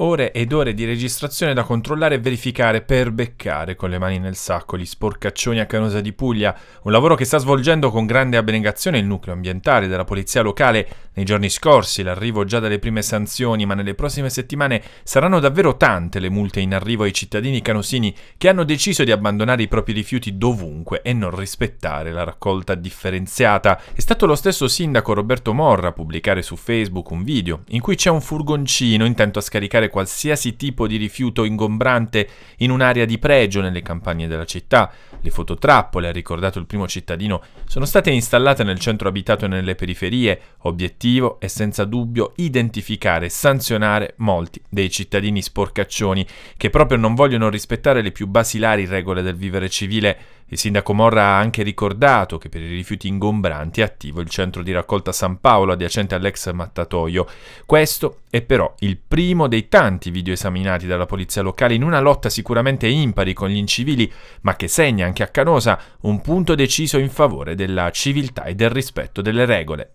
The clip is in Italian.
ore ed ore di registrazione da controllare e verificare per beccare con le mani nel sacco gli sporcaccioni a Canosa di Puglia, un lavoro che sta svolgendo con grande abnegazione il nucleo ambientale della polizia locale nei giorni scorsi l'arrivo già delle prime sanzioni, ma nelle prossime settimane saranno davvero tante le multe in arrivo ai cittadini canosini che hanno deciso di abbandonare i propri rifiuti dovunque e non rispettare la raccolta differenziata. È stato lo stesso sindaco Roberto Morra a pubblicare su Facebook un video in cui c'è un furgoncino intento a scaricare qualsiasi tipo di rifiuto ingombrante in un'area di pregio nelle campagne della città. Le fototrappole, ha ricordato il primo cittadino, sono state installate nel centro abitato e nelle periferie. Obiettivo è senza dubbio identificare e sanzionare molti dei cittadini sporcaccioni che proprio non vogliono rispettare le più basilari regole del vivere civile. Il sindaco Morra ha anche ricordato che per i rifiuti ingombranti è attivo il centro di raccolta San Paolo adiacente all'ex mattatoio. Questo è però il primo dei tanti video esaminati dalla polizia locale in una lotta sicuramente impari con gli incivili, ma che segna anche a Canosa un punto deciso in favore della civiltà e del rispetto delle regole.